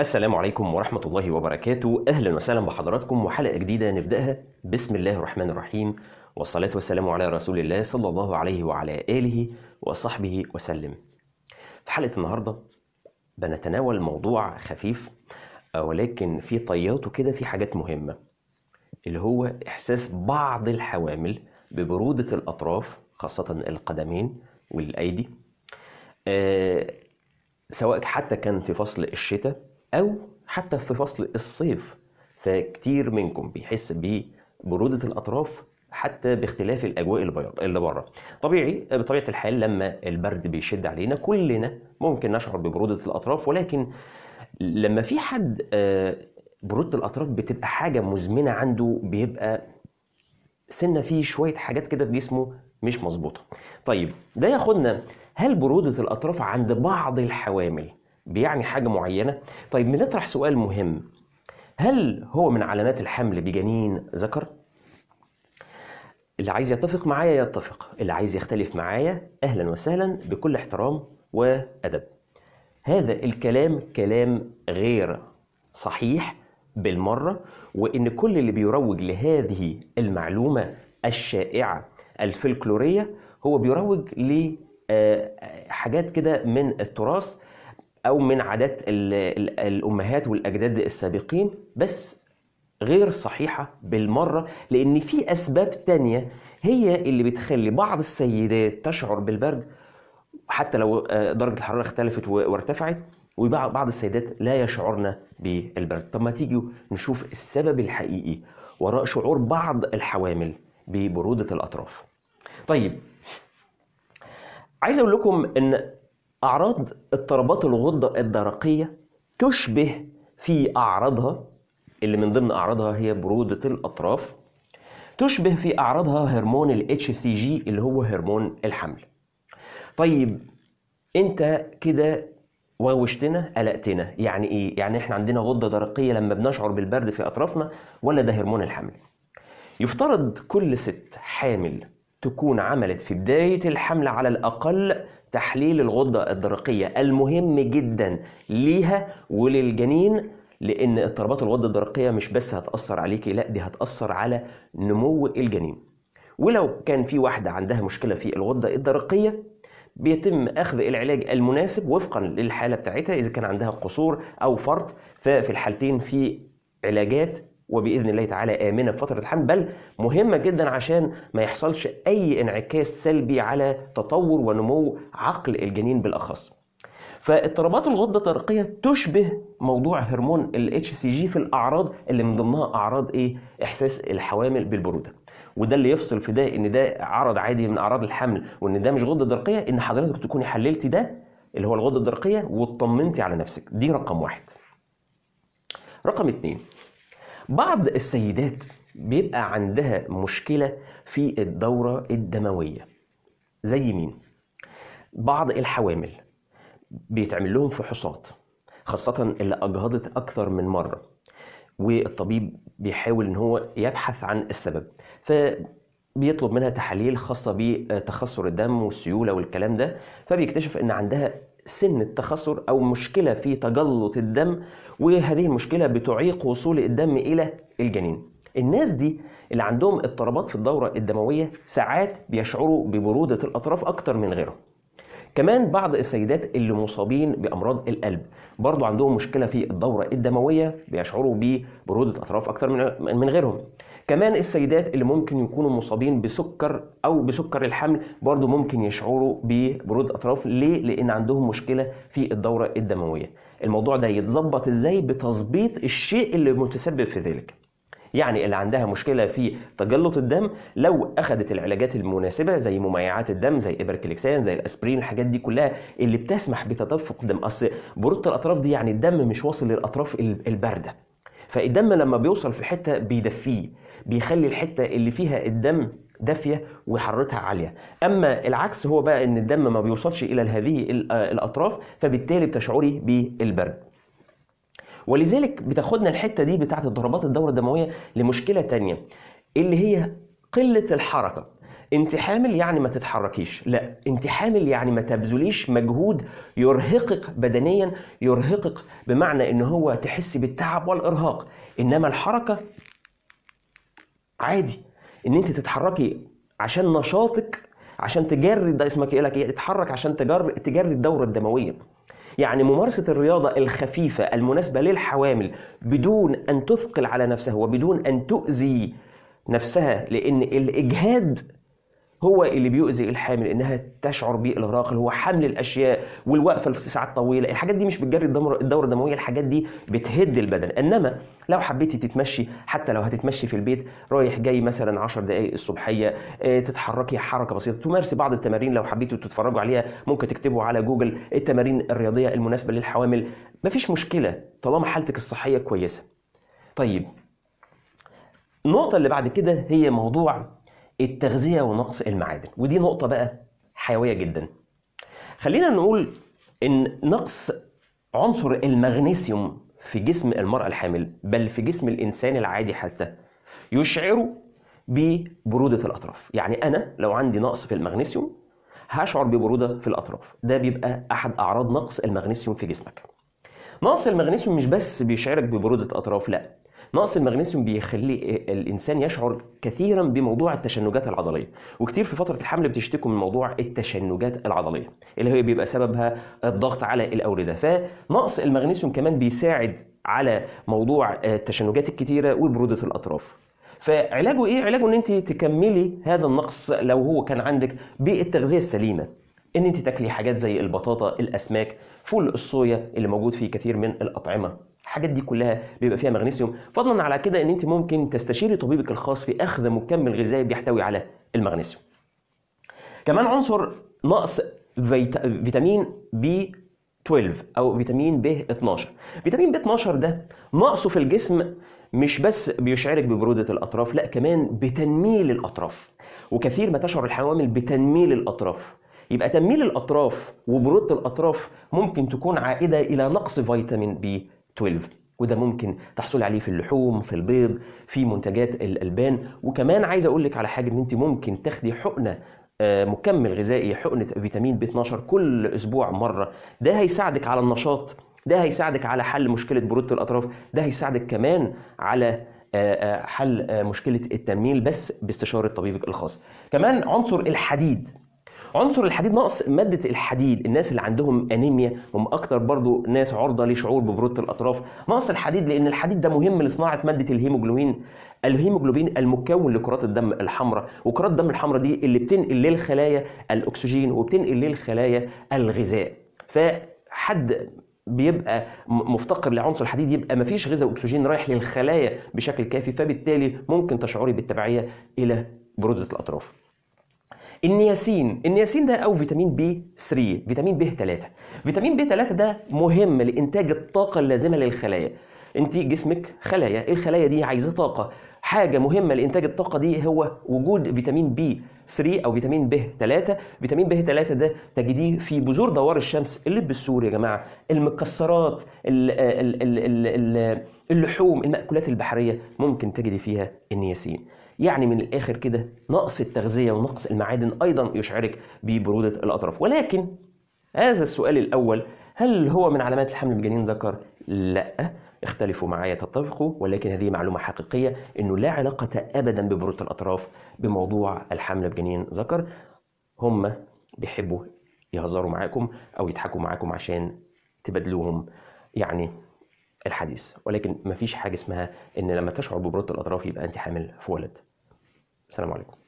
السلام عليكم ورحمة الله وبركاته أهلا وسهلا بحضراتكم وحلقة جديدة نبدأها بسم الله الرحمن الرحيم والصلاة والسلام على رسول الله صلى الله عليه وعلى آله وصحبه وسلم في حلقة النهاردة بنتناول موضوع خفيف ولكن في طياته كده في حاجات مهمة اللي هو إحساس بعض الحوامل ببرودة الأطراف خاصة القدمين والأيدي أه سواء حتى كان في فصل الشتاء أو حتى في فصل الصيف فكتير منكم بيحس ببرودة الأطراف حتى باختلاف الاجواء اللي بره طبيعي بطبيعه الحال لما البرد بيشد علينا كلنا ممكن نشعر ببروده الاطراف ولكن لما في حد آه، بروده الاطراف بتبقى حاجه مزمنه عنده بيبقى سنه فيه شويه حاجات كده في جسمه مش مظبوطه طيب ده ياخدنا هل بروده الاطراف عند بعض الحوامل بيعني حاجة معينة طيب بنطرح سؤال مهم هل هو من علامات الحمل بجنين ذكر؟ اللي عايز يتفق معايا يتفق اللي عايز يختلف معايا أهلا وسهلا بكل احترام وأدب هذا الكلام كلام غير صحيح بالمرة وإن كل اللي بيروج لهذه المعلومة الشائعة الفلكلورية هو بيروج لحاجات آه، كده من التراث او من عادات الامهات والاجداد السابقين بس غير صحيحه بالمره لان في اسباب تانية هي اللي بتخلي بعض السيدات تشعر بالبرد حتى لو آه، درجه الحراره اختلفت وارتفعت وبعض السيدات لا يشعرن بالبرد طب ما تيجي نشوف السبب الحقيقي وراء شعور بعض الحوامل ببرودة الأطراف طيب عايز أقول لكم أن أعراض اضطرابات الغدة الدرقية تشبه في أعراضها اللي من ضمن أعراضها هي برودة الأطراف تشبه في أعراضها هرمون ال HCG اللي هو هرمون الحمل طيب أنت كده ووشتنا قلقتنا يعني إيه؟ يعني إحنا عندنا غدة درقية لما بنشعر بالبرد في أطرافنا ولا ده هرمون الحمل يفترض كل ست حامل تكون عملت في بداية الحمل على الأقل تحليل الغدة الدرقية المهم جدا ليها وللجنين لأن اضطرابات الغدة الدرقية مش بس هتأثر عليكي لا دي هتأثر على نمو الجنين ولو كان في واحدة عندها مشكلة في الغدة الدرقية بيتم أخذ العلاج المناسب وفقا للحالة بتاعتها إذا كان عندها قصور أو فرط ففي الحالتين في علاجات وباذن الله تعالى امنه في فتره الحمل بل مهمه جدا عشان ما يحصلش اي انعكاس سلبي على تطور ونمو عقل الجنين بالاخص. فاضطرابات الغده الدرقيه تشبه موضوع هرمون الاتش سي جي في الاعراض اللي من ضمنها اعراض ايه؟ احساس الحوامل بالبروده. وده اللي يفصل في ده ان ده عرض عادي من اعراض الحمل وان ده مش غده درقيه ان حضرتك تكوني حللتي ده اللي هو الغده الدرقيه واطمنتي على نفسك دي رقم واحد رقم اتنين بعض السيدات بيبقى عندها مشكلة في الدورة الدموية زي مين؟ بعض الحوامل بيتعمل لهم فحوصات خاصة اللي أجهضت أكثر من مرة والطبيب بيحاول إن هو يبحث عن السبب ف بيطلب منها تحاليل خاصة بتخثر الدم والسيولة والكلام ده فبيكتشف إن عندها سن التخثر أو مشكلة في تجلط الدم وهذه المشكلة بتعيق وصول الدم إلى الجنين الناس دي اللي عندهم اضطرابات في الدورة الدموية ساعات بيشعروا ببرودة الأطراف أكتر من غيرهم كمان بعض السيدات اللي مصابين بأمراض القلب برضو عندهم مشكلة في الدورة الدموية بيشعروا ببرودة أطراف أكتر من غيرهم كمان السيدات اللي ممكن يكونوا مصابين بسكر او بسكر الحمل برضو ممكن يشعروا ببرود اطراف ليه لان عندهم مشكله في الدوره الدمويه الموضوع ده يتظبط ازاي بتظبيط الشيء اللي متسبب في ذلك يعني اللي عندها مشكلة في تجلط الدم لو أخدت العلاجات المناسبة زي مميعات الدم زي إبركليكسان زي الأسبرين الحاجات دي كلها اللي بتسمح بتدفق دم أصل برودة الأطراف دي يعني الدم مش واصل للأطراف الباردة فالدم لما بيوصل في حته بيدفيه بيخلي الحته اللي فيها الدم دافيه وحرارتها عاليه اما العكس هو بقى ان الدم ما بيوصلش الى هذه آه، الاطراف فبالتالي بتشعري بالبرد ولذلك بتاخدنا الحته دي بتاعه اضطرابات الدوره الدمويه لمشكله تانية اللي هي قله الحركه انت حامل يعني ما تتحركيش لا انت حامل يعني ما تبذليش مجهود يرهقك بدنيا يرهقك بمعنى ان هو تحس بالتعب والارهاق انما الحركه عادي ان انت تتحركي عشان نشاطك عشان تجري ده اسمك ايه لك إيه؟ اتحرك عشان تجري تجري الدوره الدمويه يعني ممارسة الرياضة الخفيفة المناسبة للحوامل بدون أن تثقل على نفسها وبدون أن تؤذي نفسها لأن الإجهاد هو اللي بيؤذي الحامل انها تشعر بالارهاق اللي هو حمل الاشياء والوقفه في ساعات طويله الحاجات دي مش بتجري الدوره الدمويه الحاجات دي بتهد البدن انما لو حبيتي تتمشي حتى لو هتتمشي في البيت رايح جاي مثلا 10 دقائق الصبحيه آه، تتحركي حركه بسيطه تمارسي بعض التمارين لو حبيتوا تتفرجوا عليها ممكن تكتبوا على جوجل التمارين الرياضيه المناسبه للحوامل مفيش مشكله طالما حالتك الصحيه كويسه طيب النقطة اللي بعد كده هي موضوع التغذية ونقص المعادن ودي نقطة بقى حيوية جدا خلينا نقول إن نقص عنصر المغنيسيوم في جسم المرأة الحامل بل في جسم الإنسان العادي حتى يشعره ببرودة الأطراف يعني أنا لو عندي نقص في المغنيسيوم هشعر ببرودة في الأطراف ده بيبقى أحد أعراض نقص المغنيسيوم في جسمك نقص المغنيسيوم مش بس بيشعرك ببرودة أطراف لا نقص المغنيسيوم بيخلي الانسان يشعر كثيرا بموضوع التشنجات العضليه وكتير في فتره الحمل بتشتكوا من موضوع التشنجات العضليه اللي هي بيبقى سببها الضغط على الاورده فنقص المغنيسيوم كمان بيساعد على موضوع آه، التشنجات الكتيره وبروده الاطراف فعلاجه ايه علاجه ان انت تكملي هذا النقص لو هو كان عندك بالتغذيه السليمه ان انت تاكلي حاجات زي البطاطا الاسماك فول الصويا اللي موجود في كثير من الاطعمه الحاجات دي كلها بيبقى فيها مغنيسيوم فضلا على كده ان انت ممكن تستشيري طبيبك الخاص في اخذ مكمل غذائي بيحتوي على المغنيسيوم كمان عنصر نقص فيتامين بي 12 او فيتامين ب 12 فيتامين ب 12 ده نقصه في الجسم مش بس بيشعرك ببرودة الأطراف لا كمان بتنميل الأطراف وكثير ما تشعر الحوامل بتنميل الأطراف يبقى تنميل الأطراف وبرودة الأطراف ممكن تكون عائدة إلى نقص فيتامين بي 12 وده ممكن تحصل عليه في اللحوم في البيض في منتجات الالبان وكمان عايز اقول لك على حاجه ان انت ممكن تاخدي حقنه آه، مكمل غذائي حقنه فيتامين بي 12 كل اسبوع مره ده هيساعدك على النشاط ده هيساعدك على حل مشكله بروده الاطراف ده هيساعدك كمان على آه، آه، حل مشكله التنميل بس باستشاره طبيبك الخاص كمان عنصر الحديد عنصر الحديد نقص ماده الحديد الناس اللي عندهم انيميا هم اكتر برضو ناس عرضه لشعور ببروده الاطراف نقص الحديد لان الحديد ده مهم لصناعه ماده الهيموجلوبين الهيموجلوبين المكون لكرات الدم الحمراء وكرات الدم الحمراء دي اللي بتنقل للخلايا الاكسجين وبتنقل للخلايا الغذاء فحد بيبقى مفتقر لعنصر الحديد يبقى مفيش غذاء واكسجين رايح للخلايا بشكل كافي فبالتالي ممكن تشعري بالتبعيه الى بروده الاطراف النياسين النياسين ده او فيتامين بي 3 فيتامين بي 3 فيتامين بي 3 ده مهم لانتاج الطاقه اللازمه للخلايا انت جسمك خلايا الخلايا دي عايزه طاقه حاجه مهمه لانتاج الطاقه دي هو وجود فيتامين بي 3 او فيتامين ب 3 فيتامين ب 3 ده تجديه في بذور دوار الشمس اللي بالسور يا جماعه المكسرات اللحوم المأكولات البحريه ممكن تجدي فيها النياسين يعني من الآخر كده نقص التغذية ونقص المعادن أيضا يشعرك ببرودة الأطراف ولكن هذا السؤال الأول هل هو من علامات الحمل بجنين ذكر؟ لا اختلفوا معايا تتفقوا ولكن هذه معلومة حقيقية أنه لا علاقة أبدا ببرودة الأطراف بموضوع الحمل بجنين ذكر هم بيحبوا يهزروا معاكم أو يضحكوا معاكم عشان تبادلوهم يعني الحديث ولكن مفيش حاجة اسمها أن لما تشعر ببرودة الأطراف يبقى أنت حامل في ولد السلام عليكم